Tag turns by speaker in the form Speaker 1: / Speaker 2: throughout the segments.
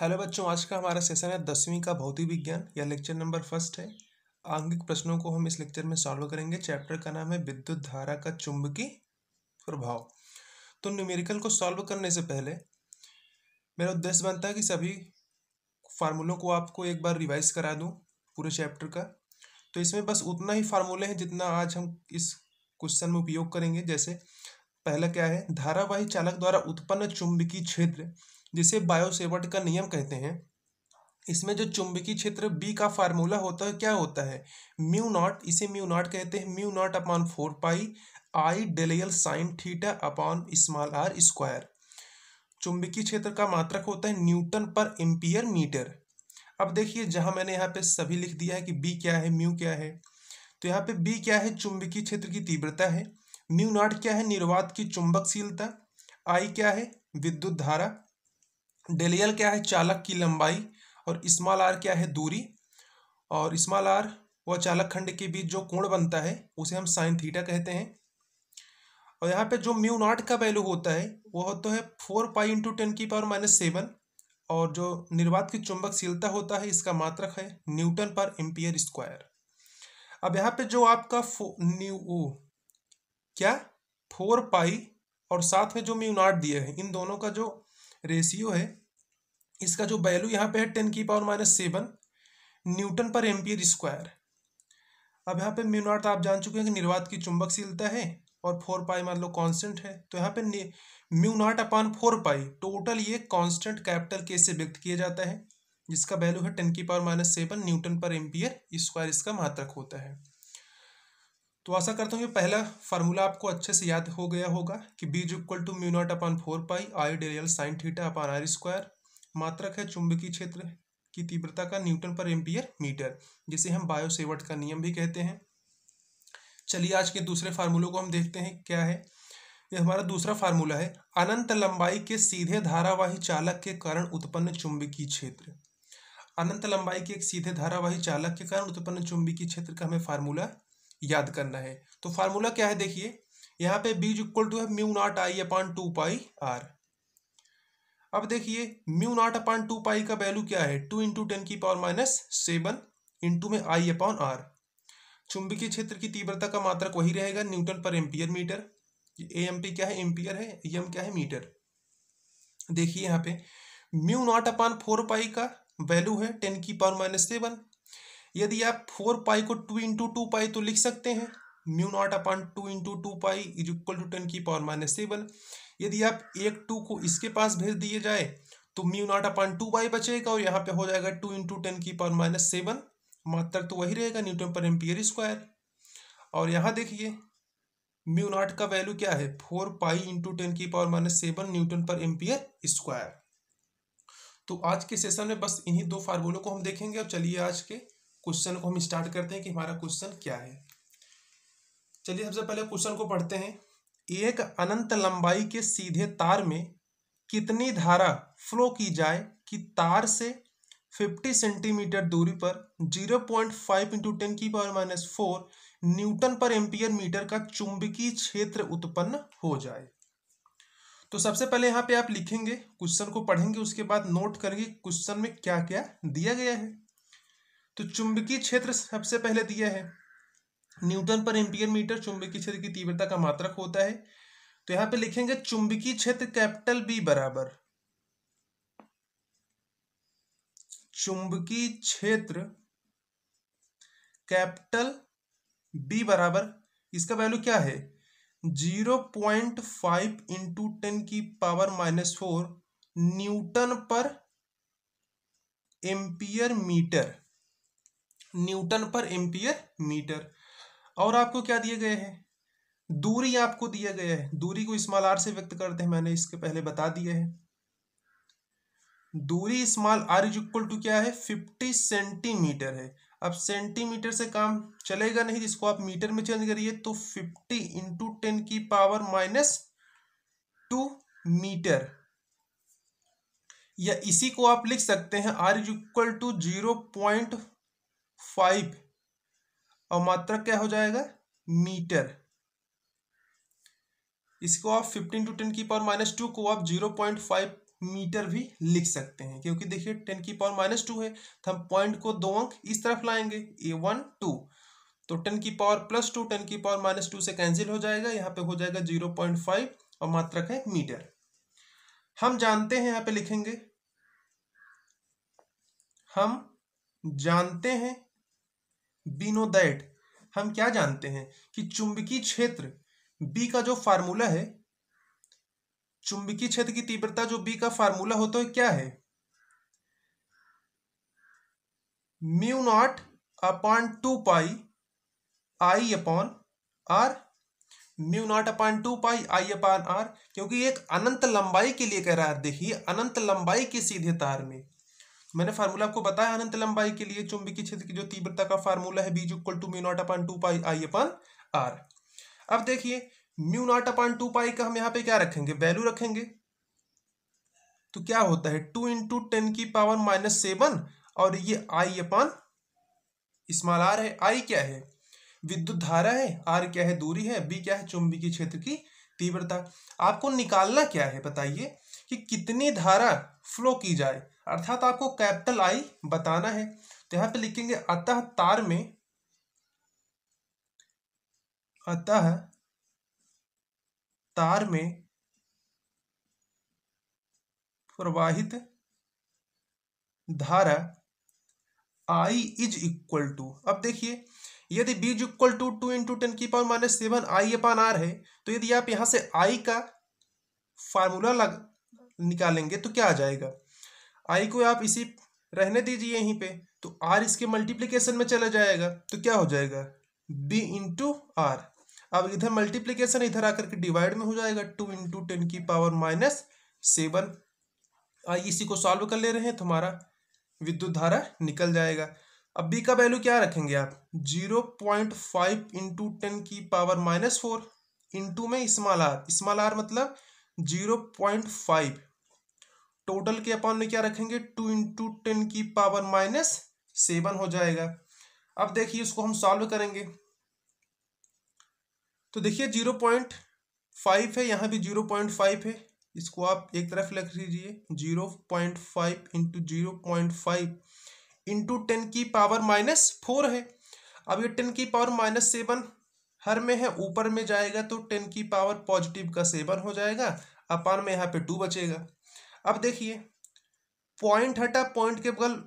Speaker 1: hello बच्चों आज का हमारा सेशन है दसवीं का भौतिक विज्ञान या लेक्चर नंबर फर्स्ट है आंगिक प्रश्नों को हम इस लेक्चर में सॉल्व करेंगे चैप्टर का नाम है विद्युत धारा का चुंबकीय प्रभाव तो न्यूमेरिकल को सॉल्व करने से पहले मेरा उद्देश्य बनता है कि सभी फार्मूलों को आपको एक बार रिवाइज करा दूँ पूरे चैप्टर का तो इसमें बस उतना ही फार्मूले हैं जितना आज हम इस क्वेश्चन में उपयोग करेंगे जैसे पहला क्या है धारावाही चालक द्वारा उत्पन्न चुंबकीय क्षेत्र जिसे बायोसेवर्ट का नियम कहते हैं इसमें जो चुंबकीय क्षेत्र बी का फार्मूला होता है क्या होता है म्यू नॉट इसे म्यू नॉट कहते हैं mu naught upon four pi I dl sine theta upon small r square चुंबकीय क्षेत्र का मात्रक होता है न्यूटन पर एम्पियर मीटर अब देखिए जहां मैंने यहाँ पे सभी लिख दिया है कि बी क्या है म्यू क्या है तो यहाँ पे बी क्या है चुंबकीय क्षेत्र की तीव्रता है म्यू नॉट क्या है निर्वात की चुंबकशीलता आई क्या है विद्युत धारा डेलियल क्या है चालक की लंबाई और स्मॉल आर क्या है दूरी और स्मॉल आर व चालक खंड के बीच जो कोण बनता है उसे हम साइन थीटा कहते हैं और यहाँ पे जो म्यू नॉट का वैल्यू होता है वो होता है फोर पाई इंटू टेन की पावर माइनस सेवन और जो निर्वात की चुंबकशीलता होता है इसका मात्रक है न्यूटन पर एम्पियर स्क्वायर अब यहाँ पे जो आपका फो न्यू क्या फोर पाई और साथ में जो म्यू नॉट दिए हैं इन दोनों का जो रेशियो है इसका जो वैल्यू यहाँ पे है टेन की power minus seven newton per ampere square अब यहाँ पे म्यूनॉट आप जान चुके हैं कि निर्वात की चुंबकशीलता है और फोर पाई मान लो कॉन्स्टेंट है तो यहाँ पे mu naught upon four pi total ये कॉन्स्टेंट कैपिटल के से व्यक्त किया जाता है जिसका वैल्यू है टेन की power minus seven newton per ampere square इसका मात्रक होता है तो आशा करता हूँ ये पहला फार्मूला आपको अच्छे से याद हो गया होगा कि B is equal to mu naught upon four pi I dl sine theta upon r square मात्रक है चुंबकीय क्षेत्र की तीव्रता का न्यूटन पर एम्पियर मीटर जिसे हम बायोसेवर्ट का नियम भी कहते हैं चलिए आज के दूसरे फार्मूलों को हम देखते हैं क्या है ये हमारा दूसरा फार्मूला है अनंत लंबाई के सीधे धारावाही चालक के कारण उत्पन्न चुंबकीय क्षेत्र अनंत लंबाई के एक सीधे धारावाही चालक के कारण उत्पन्न चुंबकीय क्षेत्र का हमें फार्मूला याद करना है तो फार्मूला क्या है देखिए यहाँ पे बीज इक्वल टू है mu naught I upon two pi r अब देखिए mu naught upon two pi का वैल्यू क्या है टू इंटू टेन की पावर माइनस सेवन इंटू में आई अपॉन आर चुंबकीय क्षेत्र की तीव्रता का मात्रक वही रहेगा newton per ampere metre A M P क्या है एम्पियर है एम क्या है मीटर देखिए यहाँ पे mu naught upon four pi का वैल्यू है टेन की पावर माइनस सेवन यदि आप फोर पाई को टू इंटू टू पाई तो लिख सकते हैं mu naught upon two into two pi is equal to ten की पावर माइनस सेवन यदि आप एक टू को इसके पास भेज दिए जाए तो mu naught upon two pi बचेगा और यहाँ पे हो जाएगा टू इंटू टेन की पावर माइनस सेवन मात्र तो वही रहेगा न्यूटन पर एम्पियर स्क्वायर और यहाँ देखिए म्यू नॉट का वैल्यू क्या है फोर पाई इंटू टेन की power minus seven newton per ampere square तो आज के सेशन में बस इन्हीं दो फार्मूलों को हम देखेंगे और चलिए आज के क्वेश्चन को हम स्टार्ट करते हैं कि हमारा क्वेश्चन क्या है चलिए सबसे पहले क्वेश्चन को पढ़ते हैं एक अनंत लंबाई के सीधे तार में कितनी धारा फ्लो की जाए कि तार से 50 सेंटीमीटर दूरी पर 0.5 पॉइंट फाइव इंटू टेन की power minus four newton per ampere metre का चुंबकीय क्षेत्र उत्पन्न हो जाए तो सबसे पहले यहाँ पे आप लिखेंगे क्वेश्चन को पढ़ेंगे उसके बाद नोट करेंगे क्वेश्चन में क्या क्या दिया गया है तो चुंबकीय क्षेत्र सबसे पहले दिया है न्यूटन पर एम्पियर मीटर चुंबकीय क्षेत्र की तीव्रता का मात्रक होता है तो यहां पे लिखेंगे चुंबकीय क्षेत्र कैपिटल बी बराबर चुंबकीय क्षेत्र कैपिटल बी बराबर इसका वैल्यू क्या है zero point five into ten की power minus four newton per ampere metre newton per ampere metre और आपको क्या दिए गए हैं दूरी आपको दिया गया है दूरी को स्मॉल आर से व्यक्त करते हैं मैंने इसके पहले बता दिया है दूरी small r is equal to क्या है फिफ्टी सेंटीमीटर है अब सेंटीमीटर से काम चलेगा नहीं जिसको आप मीटर में चेंज करिए तो फिफ्टी इंटू टेन की पावर माइनस टू मीटर या इसी को आप लिख सकते हैं r is equal to zero point five और मात्रक क्या हो जाएगा मीटर इसको आप फिफ्टीन टू टेन की पावर माइनस टू को आप जीरो पॉइंट फाइव मीटर भी लिख सकते हैं क्योंकि देखिए टेन की पावर माइनस टू है तो हम पॉइंट को दो अंक इस तरफ लाएंगे ए वन टू तो टेन की पावर प्लस टू टेन की पावर माइनस टू से कैंसिल हो जाएगा यहाँ पे हो जाएगा जीरो पॉइंट फाइव और मात्रक है मीटर हम जानते हैं यहाँ पे लिखेंगे हम जानते हैं बी नो दैट हम क्या जानते हैं कि चुंबकीय क्षेत्र बी का जो फार्मूला है चुंबकीय क्षेत्र की तीव्रता जो बी का फार्मूला होता है क्या है mu naught upon two pi I upon r mu naught upon two pi I upon r क्योंकि एक अनंत लंबाई के लिए कह रहा है देखिए अनंत लंबाई के सीधे तार में मैंने फार्मूला आपको बताया अनंत लंबाई के लिए चुंबकीय क्षेत्र की जो तीव्रता का फार्मूला है B is equal to mu naught naught upon two pi I upon r अब देखिए mu naught naught upon two pi का हम यहाँ पे क्या रखेंगे वैल्यू रखेंगे तो क्या होता है टू इंटू टेन की पावर माइनस सेवन और ये आई अपन स्मॉल आर है आई क्या है विद्युत धारा है आर क्या है दूरी है बी क्या है चुंबकीय क्षेत्र की तीव्रता आपको निकालना क्या है बताइए कि कितनी धारा फ्लो की जाए अर्थात आपको कैपिटल आई बताना है तो यहां पे लिखेंगे अतः तार में अतः तार में प्रवाहित धारा आई इज इक्वल टू अब देखिए यदि B is equal to two into ten की power minus seven I upon r है तो यदि आप यहां से आई का फार्मूला लग निकालेंगे तो क्या आ जाएगा आई को आप इसी रहने दीजिए यहीं पे तो आर इसके मल्टीप्लीकेशन में चला जाएगा तो क्या हो जाएगा बी इंटू आर अब इधर मल्टीप्लीकेशन इधर आकर के डिवाइड में हो जाएगा टू इंटू टेन की पावर माइनस सेवन आई इसी को सॉल्व कर ले रहे हैं तो हमारा विद्युत धारा निकल जाएगा अब बी का वैल्यू क्या रखेंगे आप zero point five into ten की पावर माइनस फोर इंटू में स्मॉल आर स्मॉल आर मतलब जीरो पॉइंट फाइव टोटल के अपॉन में क्या रखेंगे टू इंटू टेन की पावर माइनस सेवन हो जाएगा अब देखिए इसको हम सॉल्व करेंगे तो देखिए जीरो पॉइंट फाइव है यहाँ भी जीरो पॉइंट फाइव है इसको आप एक तरफ लिख लीजिए zero point five into zero point five into ten की पावर माइनस फोर है अब ये टेन की पावर माइनस सेवन हर में है ऊपर में जाएगा तो टेन की पावर पॉजिटिव का सेवन हो जाएगा अपान में यहाँ पे टू बचेगा अब देखिए पॉइंट हटा पॉइंट के बगल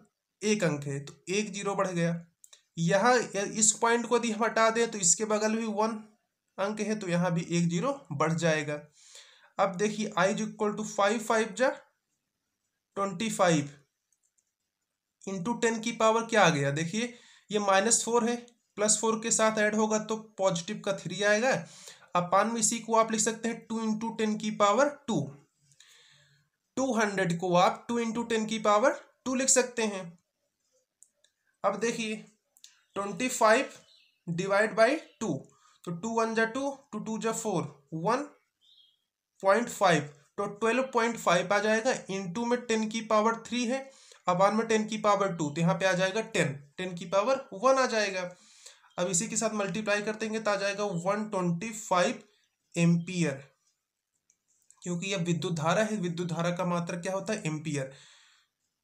Speaker 1: एक अंक है तो एक जीरो बढ़ गया यहाँ इस पॉइंट को यदि हम हटा दें तो इसके बगल भी वन अंक है तो यहाँ भी एक जीरो बढ़ जाएगा अब देखिए I is equal to five five जा ट्वेंटी फाइव इंटू टेन की पावर क्या आ गया देखिए ये माइनस फोर है प्लस फोर के साथ ऐड होगा तो पॉजिटिव का थ्री आएगा पान में इसी को आप लिख सकते हैं टू इंटू टेन की पावर टू टू हंड्रेड को आप टू इंटू टेन की पावर टू लिख सकते हैं अब देखिए twenty five divide by two तो टू वन जा टू टू टू जा फोर वन पॉइंट फाइव तो ट्वेल्व पॉइंट फाइव आ जाएगा इंटू में टेन की पावर थ्री है अब वन में टेन की पावर टू तो यहाँ पे आ जाएगा टेन टेन की पावर वन आ जाएगा अब इसी के साथ मल्टीप्लाई कर देंगे तो आ जाएगा वन ट्वेंटी फाइव एम्पियर क्योंकि यह विद्युत धारा है विद्युत धारा का मात्र क्या होता है एम्पियर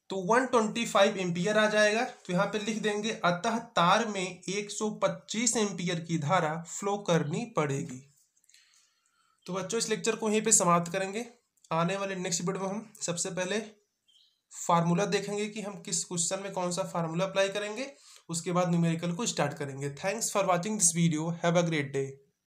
Speaker 1: तो 125 एम्पियर आ जाएगा तो यहाँ पे लिख देंगे अतः तार में 125 एम्पियर की धारा फ्लो करनी पड़ेगी तो बच्चों इस लेक्चर को यहीं पे समाप्त करेंगे आने वाले नेक्स्ट वीडियो में हम सबसे पहले फार्मूला देखेंगे कि हम किस क्वेश्चन में कौन सा फार्मूला अप्लाई करेंगे उसके बाद न्यूमेरिकल को स्टार्ट करेंगे thanks for watching this video have a great day